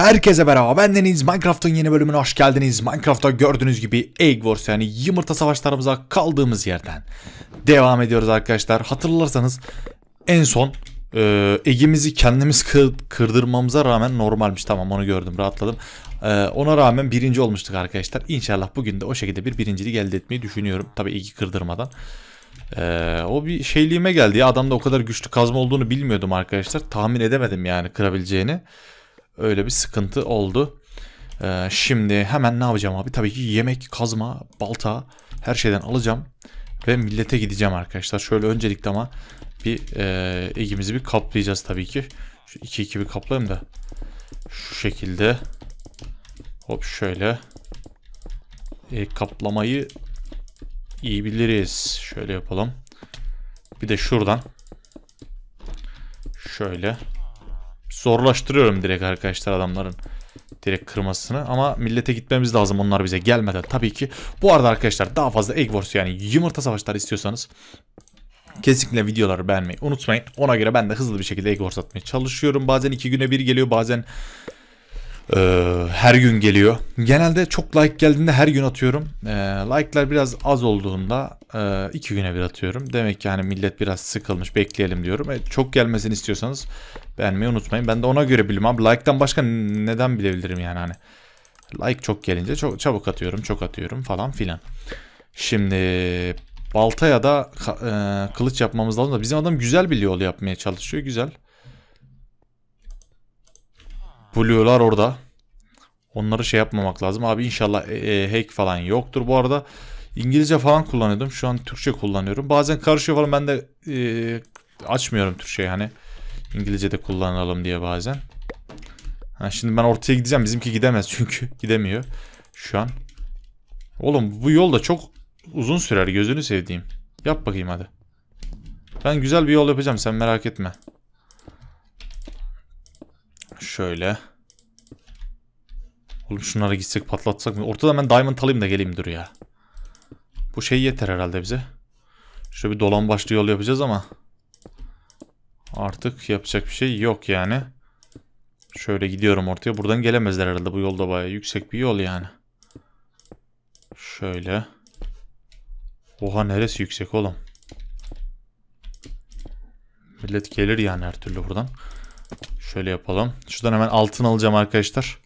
Herkese merhaba ben Deniz Minecraft'ın yeni bölümüne hoş geldiniz. Minecraft'ta gördüğünüz gibi Egg Wars yani yumurta savaşlarımıza kaldığımız yerden devam ediyoruz arkadaşlar. Hatırlarsanız en son e, Egg'imizi kendimiz kır, kırdırmamıza rağmen normalmiş tamam onu gördüm rahatladım. E, ona rağmen birinci olmuştuk arkadaşlar. İnşallah bugün de o şekilde bir birinciliği elde etmeyi düşünüyorum. Tabi Egg'i kırdırmadan. Ee, o bir şeyliğime geldi ya adamda o kadar güçlü kazma olduğunu bilmiyordum arkadaşlar tahmin edemedim yani kırabileceğini Öyle bir sıkıntı oldu. Ee, şimdi hemen ne yapacağım abi? Tabii ki yemek, kazma, balta her şeyden alacağım. Ve millete gideceğim arkadaşlar. Şöyle öncelikle ama bir e, egimizi bir kaplayacağız tabii ki. Şu iki 2 bir kaplayayım da. Şu şekilde. Hop şöyle. E, kaplamayı iyi biliriz. Şöyle yapalım. Bir de şuradan. Şöyle zorlaştırıyorum direkt arkadaşlar adamların direkt kırmasını ama millete gitmemiz lazım onlar bize gelmeden tabii ki. Bu arada arkadaşlar daha fazla Egg Wars yani yumurta savaşları istiyorsanız kesinlikle videoları beğenmeyi unutmayın. Ona göre ben de hızlı bir şekilde Egg Wars atmaya çalışıyorum. Bazen iki güne bir geliyor bazen ee, her gün geliyor. Genelde çok like geldiğinde her gün atıyorum. Ee, like'lar biraz az olduğunda e, iki güne bir atıyorum. Demek ki hani millet biraz sıkılmış bekleyelim diyorum. E, çok gelmesini istiyorsanız beğenmeyi unutmayın. Ben de ona göre bilirim abi. Like'tan başka neden bilebilirim yani hani. Like çok gelince çok çabuk atıyorum, çok atıyorum falan filan. Şimdi balta ya da e, kılıç yapmamız lazım da bizim adam güzel bir yol yapmaya çalışıyor. Güzel. Buluyorlar orada. Onları şey yapmamak lazım. Abi inşallah e, e, hack falan yoktur. Bu arada İngilizce falan kullanıyordum. Şu an Türkçe kullanıyorum. Bazen karışıyor falan. Ben de e, açmıyorum Türkçe Hani İngilizce de kullanalım diye bazen. Ha, şimdi ben ortaya gideceğim. Bizimki gidemez çünkü. Gidemiyor şu an. Oğlum bu yol da çok uzun sürer. Gözünü sevdiğim. Yap bakayım hadi. Ben güzel bir yol yapacağım. Sen merak etme şöyle. Oğlum şunlara gitsek patlatsak mı? Ortada ben diamond alayım da geleyim dur ya. Bu şey yeter herhalde bize. Şöyle bir dolan başlı yol yapacağız ama. Artık yapacak bir şey yok yani. Şöyle gidiyorum ortaya. Buradan gelemezler herhalde. Bu yolda baya yüksek bir yol yani. Şöyle. Oha neresi yüksek oğlum. Millet gelir yani her türlü buradan. Şöyle yapalım. Şuradan hemen altın alacağım arkadaşlar.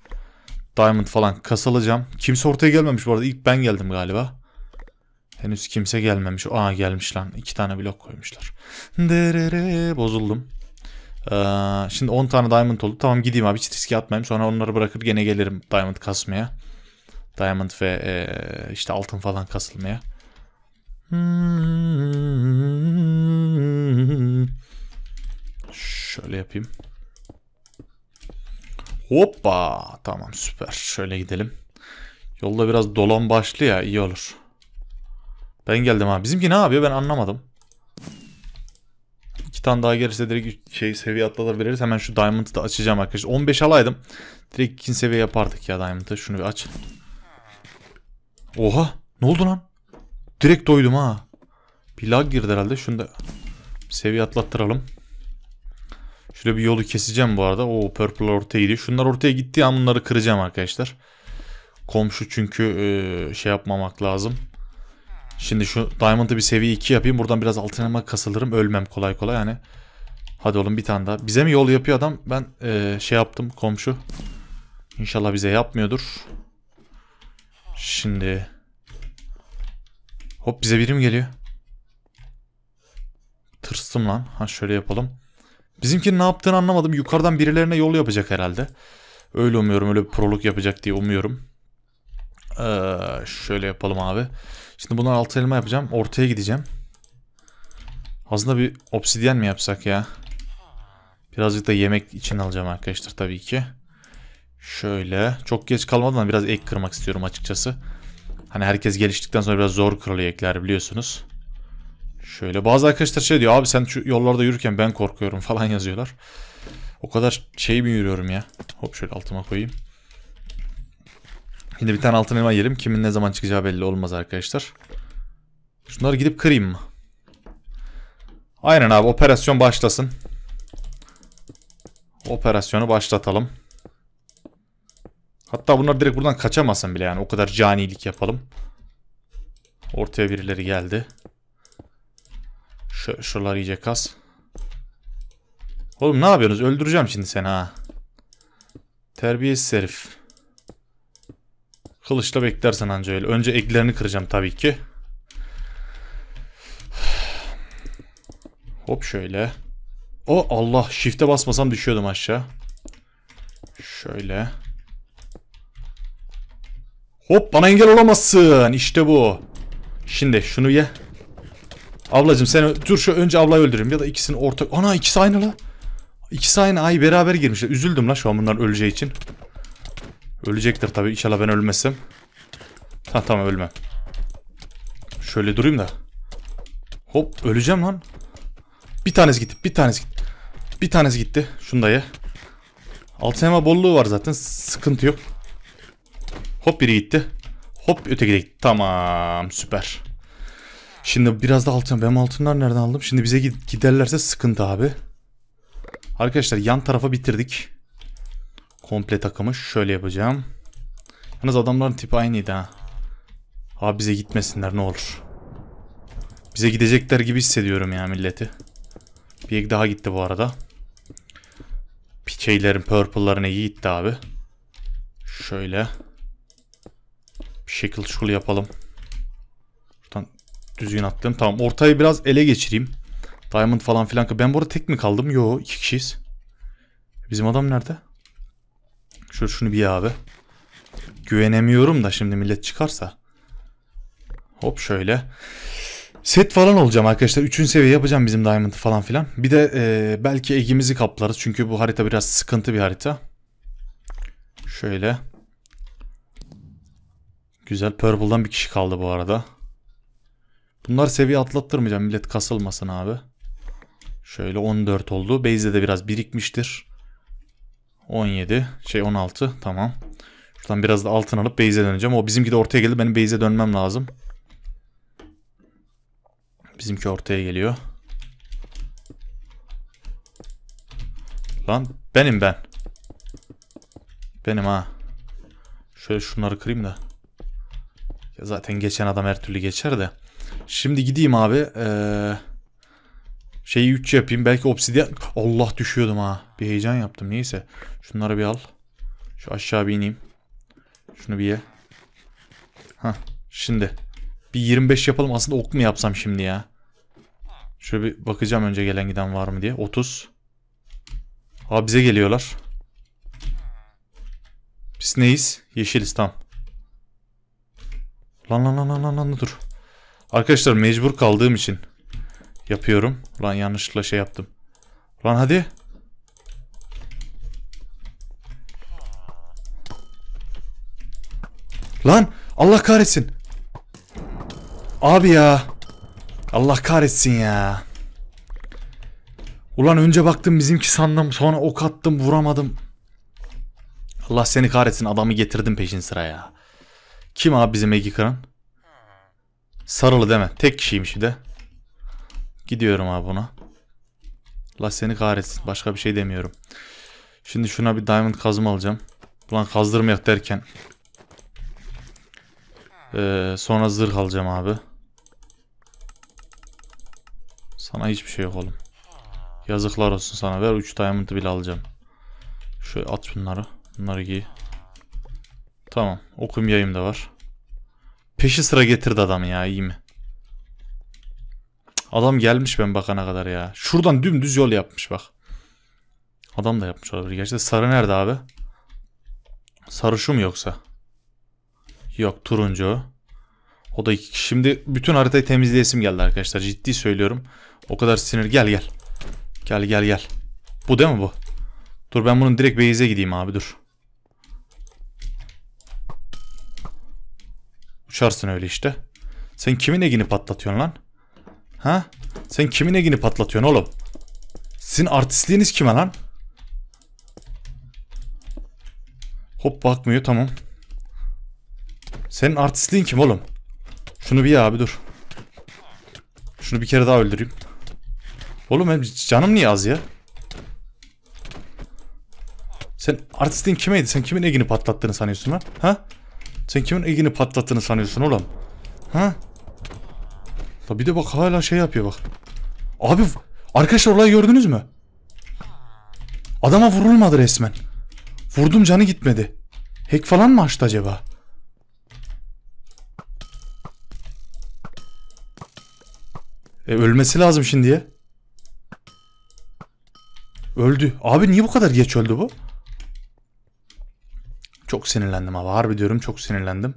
Diamond falan kasalacağım. Kimse ortaya gelmemiş bu arada. İlk ben geldim galiba. Henüz kimse gelmemiş. Aa gelmiş lan. İki tane blok koymuşlar. Derere bozuldum. Ee, şimdi 10 tane diamond oldu. Tamam gideyim abi hiç riske atmayayım. Sonra onları bırakır gene gelirim diamond kasmaya. Diamond ve ee, işte altın falan kasılmaya. Hmm. Şöyle yapayım. Hoppa. Tamam süper. Şöyle gidelim. Yolda biraz dolan başlı ya iyi olur. Ben geldim ha. Bizimki ne yapıyor ben anlamadım. İki tane daha gerisi direkt şey seviye atlatabiliriz. Hemen şu diamond'ı da açacağım arkadaşlar. 15 alaydım. Direkt ikinci seviye yapardık ya diamond'ı. Şunu bir aç. Oha. Ne oldu lan? Direkt doydum ha. Bir lag girdi herhalde. Şunu da seviye atlattıralım. Şöyle bir yolu keseceğim bu arada. O purple ortaya gidiyor. Şunlar ortaya gitti an bunları kıracağım arkadaşlar. Komşu çünkü e, şey yapmamak lazım. Şimdi şu diamond'ı bir seviye 2 yapayım. Buradan biraz altınama kasılırım. Ölmem kolay kolay yani. Hadi oğlum bir tane daha. Bize mi yol yapıyor adam? Ben e, şey yaptım komşu. İnşallah bize yapmıyordur. Şimdi. Hop bize birim geliyor. Tırstım lan. Ha şöyle yapalım. Bizimki ne yaptığını anlamadım. Yukarıdan birilerine yol yapacak herhalde. Öyle umuyorum. Öyle bir prolog yapacak diye umuyorum. Ee, şöyle yapalım abi. Şimdi bunlar altı elma yapacağım. Ortaya gideceğim. Aslında bir obsidyen mi yapsak ya? Birazcık da yemek için alacağım arkadaşlar tabii ki. Şöyle. Çok geç kalmadan biraz ek kırmak istiyorum açıkçası. Hani herkes geliştikten sonra biraz zor kralı ekler biliyorsunuz. Şöyle bazı arkadaşlar şey diyor abi sen şu yollarda yürürken ben korkuyorum falan yazıyorlar. O kadar şey mi yürüyorum ya. Hop şöyle altıma koyayım. Yine bir tane altın elma yiyelim. Kimin ne zaman çıkacağı belli olmaz arkadaşlar. Şunları gidip kırayım mı? Aynen abi operasyon başlasın. Operasyonu başlatalım. Hatta bunlar direkt buradan kaçamasın bile yani. O kadar canilik yapalım. Ortaya birileri geldi. Şu, şuralar iyice kas. Oğlum ne yapıyorsunuz? Öldüreceğim şimdi seni ha. Terbiyesiz herif. Kılıçla beklersen anca öyle. Önce eklerini kıracağım tabii ki. Hop şöyle. O oh, Allah shift'e basmasam düşüyordum aşağı. Şöyle. Hop bana engel olamazsın. İşte bu. Şimdi şunu ye. Ablacım sen dur şu önce ablayı öldüreyim ya da ikisini ortak. Ana ikisi aynı la. İkisi aynı ay beraber girmişler. Üzüldüm la şu an bunlar öleceği için. Ölecektir tabii inşallah ben ölmesem Ha tamam ölme. Şöyle durayım da. Hop öleceğim lan. Bir tanesi gitti. Bir tanesi gitti. Bir tanesi gitti. Şunu da ye. Altın elma bolluğu var zaten. Sıkıntı yok. Hop biri gitti. Hop öteki de gitti. Tamam süper. Şimdi biraz da altın. Ben altınlar nereden aldım? Şimdi bize giderlerse sıkıntı abi. Arkadaşlar yan tarafa bitirdik. Komple takımı şöyle yapacağım. Yalnız adamların tipi aynıydı ha. Abi bize gitmesinler ne olur. Bize gidecekler gibi hissediyorum ya milleti. Bir daha gitti bu arada. Piçeylerin, purple'ların iyi gitti abi. Şöyle. Bir şekil şul yapalım. Düzgün attım. Tamam ortayı biraz ele geçireyim. Diamond falan filan. Ben burada tek mi kaldım? Yo iki kişiyiz. Bizim adam nerede? Şöyle şunu bir abi. Güvenemiyorum da şimdi millet çıkarsa. Hop şöyle. Set falan olacağım arkadaşlar. üçün seviye yapacağım bizim Diamond'ı falan filan. Bir de e, belki egimizi kaplarız. Çünkü bu harita biraz sıkıntı bir harita. Şöyle. Güzel. Purple'dan bir kişi kaldı bu arada. Bunlar seviye atlattırmayacağım millet kasılmasın abi. Şöyle 14 oldu. Base'de de biraz birikmiştir. 17 şey 16 tamam. Şuradan biraz da altın alıp base'e döneceğim. O bizimki de ortaya geldi. Benim base'e dönmem lazım. Bizimki ortaya geliyor. Lan benim ben. Benim ha. Şöyle şunları kırayım da. Ya zaten geçen adam her türlü geçer de. Şimdi gideyim abi. Ee, şeyi 3 yapayım. Belki obsidyen... Allah düşüyordum ha. Bir heyecan yaptım. Neyse. Şunları bir al. Şu aşağı bir ineyim. Şunu bir ye. Hah. Şimdi. Bir 25 yapalım. Aslında ok mu yapsam şimdi ya? Şöyle bir bakacağım önce gelen giden var mı diye. 30. Abi bize geliyorlar. Biz neyiz? Yeşiliz tam. Lan lan lan lan lan dur. Arkadaşlar mecbur kaldığım için yapıyorum. Lan yanlışlıkla şey yaptım. Lan hadi. Lan Allah kahretsin. Abi ya. Allah kahretsin ya. Ulan önce baktım bizimki sandım. Sonra ok attım vuramadım. Allah seni kahretsin adamı getirdim peşin sıraya. Kim abi bizim Egi Kıran? Sarılı deme. Tek kişiymiş bir de. Gidiyorum abi buna. La seni kahretsin. Başka bir şey demiyorum. Şimdi şuna bir diamond kazma alacağım. Ulan kazdırmayak derken. Ee, sonra zırh alacağım abi. Sana hiçbir şey yok oğlum. Yazıklar olsun sana. Ver 3 diamond bile alacağım. Şöyle at bunları. Bunları giy. Tamam. Okum yayım da var. Peşi sıra getirdi adamı ya iyi mi? Adam gelmiş ben bakana kadar ya. Şuradan dümdüz yol yapmış bak. Adam da yapmış olabilir. Gerçi sarı nerede abi? Sarı şu mu yoksa? Yok turuncu. O da iki Şimdi bütün haritayı temizleyesim geldi arkadaşlar. Ciddi söylüyorum. O kadar sinir. Gel gel. Gel gel gel. Bu değil mi bu? Dur ben bunun direkt base'e gideyim abi dur. Uçarsın öyle işte. Sen kimin egini patlatıyorsun lan? Ha? Sen kimin egini patlatıyorsun oğlum? Sizin artistliğiniz kime lan? Hop bakmıyor tamam. Senin artistliğin kim oğlum? Şunu bir ye abi dur. Şunu bir kere daha öldüreyim. Oğlum canım niye az ya? Sen artistliğin kimeydi? Sen kimin egini patlattığını sanıyorsun lan? Ha? Sen kimin egini patlattığını sanıyorsun oğlum? Ha? La bir de bak hala şey yapıyor bak. Abi arkadaşlar olayı gördünüz mü? Adama vurulmadı resmen. Vurdum canı gitmedi. Hack falan mı açtı acaba? E ölmesi lazım şimdiye. Öldü. Abi niye bu kadar geç öldü bu? Çok sinirlendim abi. Harbi diyorum çok sinirlendim.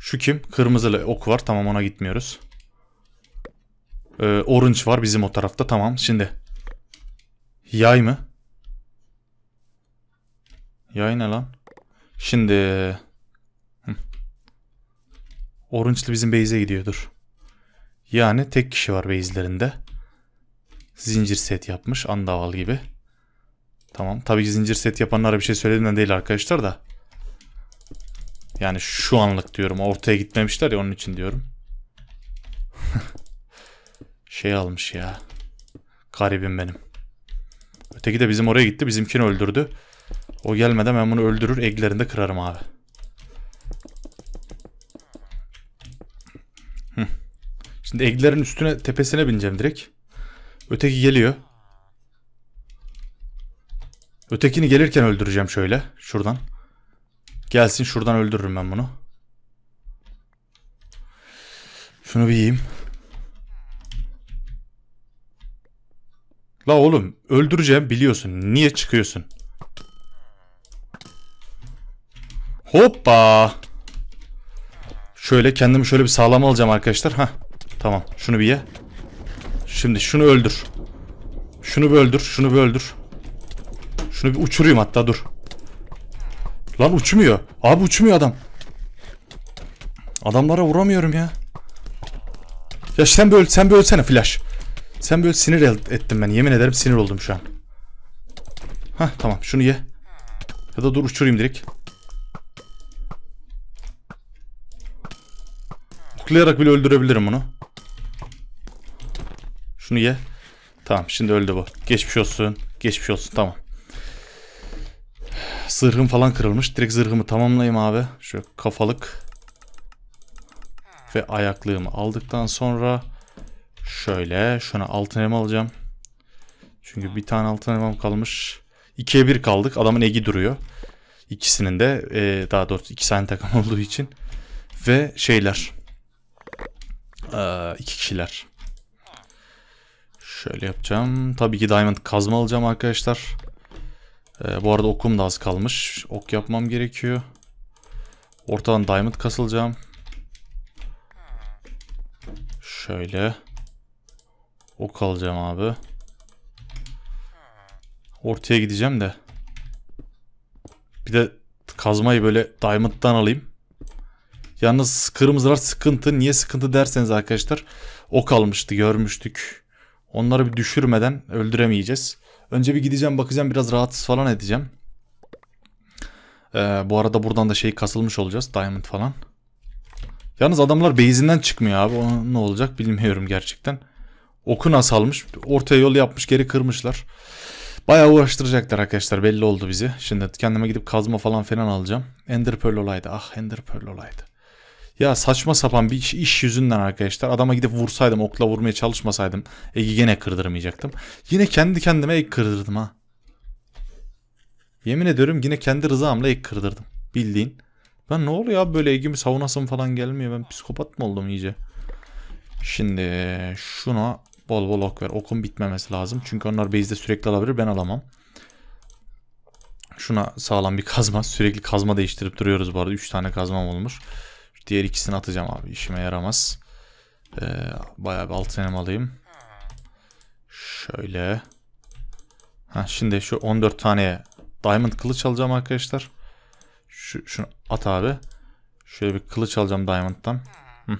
Şu kim? Kırmızılı ok var. Tamam ona gitmiyoruz. Ee, orange var bizim o tarafta. Tamam şimdi. Yay mı? Yay ne lan? Şimdi... Hı. Orange'lı bizim base'e gidiyordur. Yani tek kişi var base'lerinde. Zincir set yapmış. Andaval gibi. Tamam. Tabii ki zincir set yapanlara bir şey söyledim değil arkadaşlar da. Yani şu anlık diyorum. Ortaya gitmemişler ya onun için diyorum. şey almış ya. Garibim benim. Öteki de bizim oraya gitti. Bizimkini öldürdü. O gelmeden ben bunu öldürür. Eglerini de kırarım abi. Şimdi eglerin üstüne tepesine bineceğim direkt. Öteki geliyor. Ötekini gelirken öldüreceğim şöyle. Şuradan. Gelsin şuradan öldürürüm ben bunu. Şunu bir yiyeyim. La oğlum öldüreceğim biliyorsun. Niye çıkıyorsun? Hoppa. Şöyle kendimi şöyle bir sağlam alacağım arkadaşlar. Ha, Tamam şunu bir ye. Şimdi şunu öldür. Şunu bir öldür. Şunu bir öldür. Şunu bir uçurayım hatta dur. Lan uçmuyor. Abi uçmuyor adam. Adamlara vuramıyorum ya. Ya sen böyle sen böyle ölsene Flash. Sen böyle sinir ettim ben. Yemin ederim sinir oldum şu an. Ha tamam şunu ye. Ya da dur uçurayım direkt. Oklayarak bile öldürebilirim onu. Şunu ye. Tamam şimdi öldü bu. Geçmiş olsun. Geçmiş olsun tamam. Zırhım falan kırılmış. Direkt zırhımı tamamlayayım abi. Şöyle kafalık. Ve ayaklığımı aldıktan sonra şöyle şuna altın elma alacağım. Çünkü bir tane altın elmam kalmış. İkiye bir kaldık. Adamın egi duruyor. İkisinin de e, daha doğrusu iki tane takım olduğu için. Ve şeyler. E, iki kişiler. Şöyle yapacağım. Tabii ki diamond kazma alacağım arkadaşlar. Ee, bu arada okum da az kalmış. Ok yapmam gerekiyor. Ortadan diamond kasılacağım. Şöyle. Ok alacağım abi. Ortaya gideceğim de. Bir de kazmayı böyle diamond'dan alayım. Yalnız kırmızılar sıkıntı. Niye sıkıntı derseniz arkadaşlar. Ok almıştı görmüştük. Onları bir düşürmeden öldüremeyeceğiz. Önce bir gideceğim bakacağım biraz rahatsız falan edeceğim. Ee, bu arada buradan da şey kasılmış olacağız. Diamond falan. Yalnız adamlar base'inden çıkmıyor abi. O ne olacak bilmiyorum gerçekten. Oku nasıl almış? Ortaya yol yapmış geri kırmışlar. Bayağı uğraştıracaklar arkadaşlar belli oldu bizi. Şimdi kendime gidip kazma falan falan alacağım. Ender Pearl olaydı. Ah Ender Pearl olaydı. Ya saçma sapan bir iş, iş yüzünden arkadaşlar adama gidip vursaydım okla vurmaya çalışmasaydım Egi gene kırdırmayacaktım. Yine kendi kendime ek kırdırdım ha. Yemin ediyorum yine kendi rızamla ek kırdırdım. Bildiğin. Ben ne oluyor abi böyle Ege'mi savunasım falan gelmiyor. Ben psikopat mı oldum iyice? Şimdi şuna bol bol ok ver. Okun bitmemesi lazım. Çünkü onlar base'de sürekli alabilir. Ben alamam. Şuna sağlam bir kazma. Sürekli kazma değiştirip duruyoruz bu arada. 3 tane kazmam olmuş. Diğer ikisini atacağım abi. İşime yaramaz. Ee, bayağı bir altın alayım. Şöyle. Ha, şimdi şu 14 tane diamond kılıç alacağım arkadaşlar. Şu, şunu at abi. Şöyle bir kılıç alacağım diamond'tan. Hı.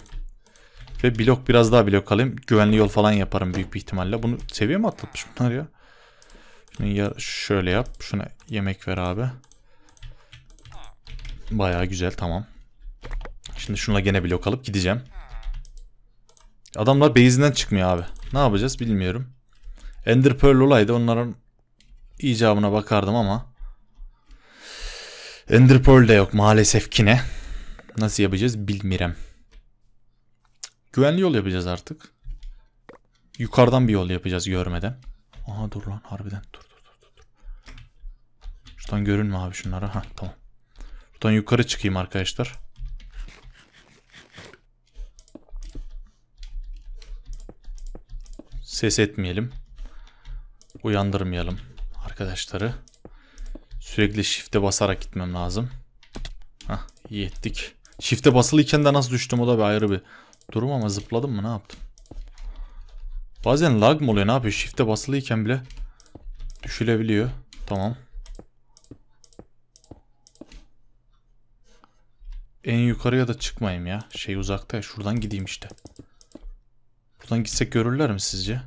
Ve blok biraz daha blok alayım. Güvenli yol falan yaparım büyük bir ihtimalle. Bunu seviye mi atlatmış bunlar ya? Şunu ya şöyle yap. Şuna yemek ver abi. Baya güzel tamam. Şimdi şuna gene blok alıp gideceğim. Adamlar base'inden çıkmıyor abi. Ne yapacağız bilmiyorum. Ender Pearl olaydı onların icabına bakardım ama. Ender Pearl de yok maalesef ki ne. Nasıl yapacağız bilmiyorum. Güvenli yol yapacağız artık. Yukarıdan bir yol yapacağız görmeden. Aha dur lan harbiden dur dur dur. dur. Şuradan görünme abi şunlara. Ha tamam. Buradan yukarı çıkayım arkadaşlar. ses etmeyelim. Uyandırmayalım arkadaşları. Sürekli shift'e basarak gitmem lazım. Hah iyi ettik. Shift'e basılıyken de nasıl düştüm o da bir ayrı bir durum ama zıpladım mı ne yaptım? Bazen lag mı oluyor ne yapıyor? Shift'e basılıyken bile düşülebiliyor. Tamam. En yukarıya da çıkmayayım ya. Şey uzakta ya. Şuradan gideyim işte. Buradan gitsek görürler mi sizce?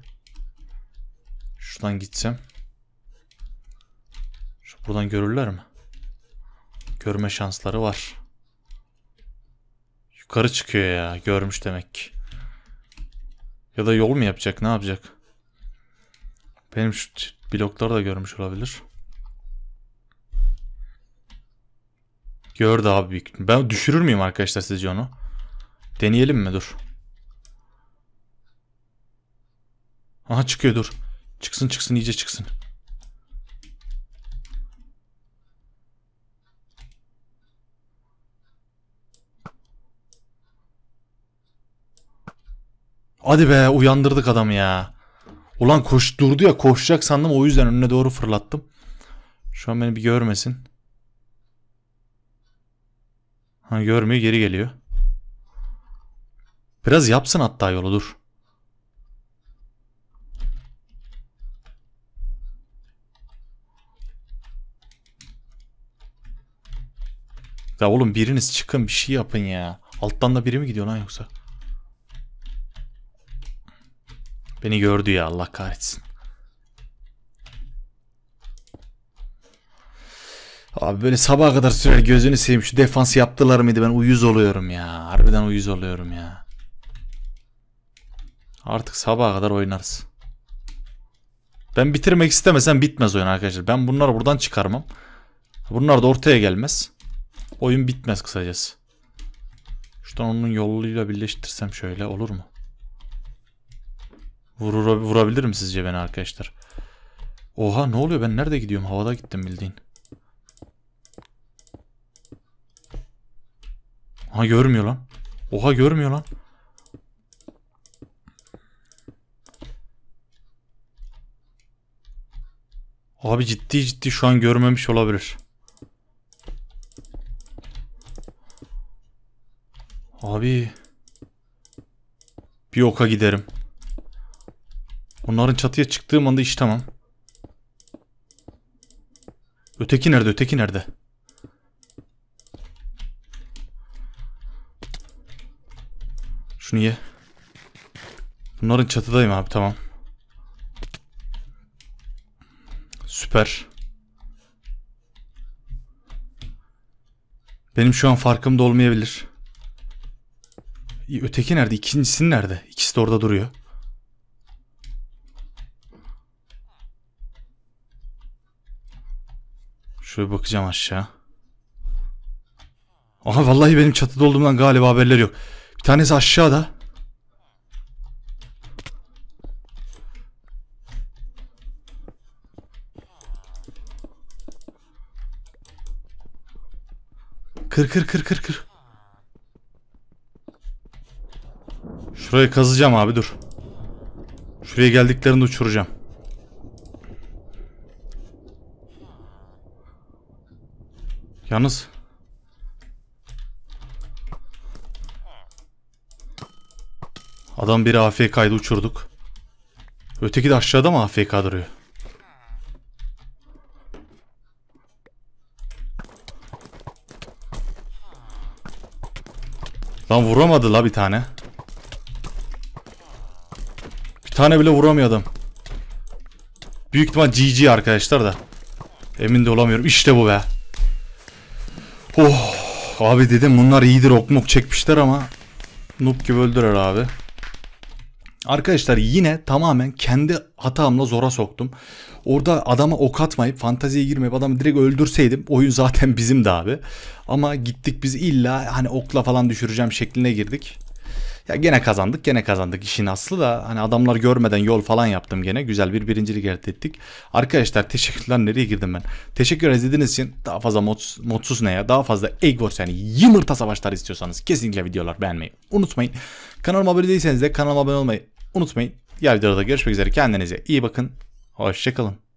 Şuradan gitsem. Şu buradan görürler mi? Görme şansları var. Yukarı çıkıyor ya. Görmüş demek ki. Ya da yol mu yapacak? Ne yapacak? Benim şu blokları da görmüş olabilir. Gördü abi. Ben düşürür müyüm arkadaşlar sizce onu? Deneyelim mi? Dur. Aha çıkıyor dur. Çıksın çıksın iyice çıksın. Hadi be uyandırdık adamı ya. Ulan koş durdu ya koşacak sandım o yüzden önüne doğru fırlattım. Şu an beni bir görmesin. Ha görmüyor geri geliyor. Biraz yapsın hatta yolu dur. Ya oğlum biriniz çıkın bir şey yapın ya. Alttan da biri mi gidiyor lan yoksa? Beni gördü ya Allah kahretsin. Abi böyle sabah kadar sürer gözünü seveyim şu defans yaptılar mıydı ben uyuz oluyorum ya. Harbiden uyuz oluyorum ya. Artık sabaha kadar oynarız. Ben bitirmek istemesem bitmez oyun arkadaşlar. Ben bunları buradan çıkarmam. Bunlar da ortaya gelmez. Oyun bitmez kısacası. Şuradan onun yoluyla birleştirsem şöyle olur mu? Vurur, vurabilir mi sizce beni arkadaşlar? Oha ne oluyor ben nerede gidiyorum? Havada gittim bildiğin. Ha görmüyor lan. Oha görmüyor lan. Abi ciddi ciddi şu an görmemiş olabilir. Abi. Bir oka giderim. Onların çatıya çıktığım anda iş tamam. Öteki nerede? Öteki nerede? Şunu ye. Bunların çatıdayım abi tamam. Süper. Benim şu an farkım da olmayabilir. Öteki nerede? İkincisi nerede? İkisi de orada duruyor. Şöyle bakacağım aşağı. Aha vallahi benim çatıda olduğumdan galiba haberleri yok. Bir tanesi aşağıda. Kır kır kır kır kır. Şurayı kazacağım abi dur. Şuraya geldiklerini uçuracağım. Yalnız Adam biri AFK'ydı uçurduk. Öteki de aşağıda mı AFK duruyor? Lan vuramadı la bir tane tane bile vuramıyor adam. Büyük ihtimal GG arkadaşlar da. Emin de olamıyorum. İşte bu be. Oh. Abi dedim bunlar iyidir okmok çekmişler ama. Noob gibi öldürer abi. Arkadaşlar yine tamamen kendi hatamla zora soktum. Orada adama ok atmayıp fanteziye girmeyip adamı direkt öldürseydim oyun zaten bizimdi abi. Ama gittik biz illa hani okla falan düşüreceğim şekline girdik. Ya gene kazandık gene kazandık işin aslı da hani adamlar görmeden yol falan yaptım gene. Güzel bir birincilik elde ettik. Arkadaşlar teşekkürler nereye girdim ben. Teşekkür izlediğiniz için daha fazla mod, modsuz ne ya daha fazla Egg Wars yani yumurta savaşları istiyorsanız kesinlikle videolar beğenmeyi unutmayın. Kanalıma abone değilseniz de kanalıma abone olmayı unutmayın. Diğer videoda görüşmek üzere kendinize iyi bakın. Hoşçakalın.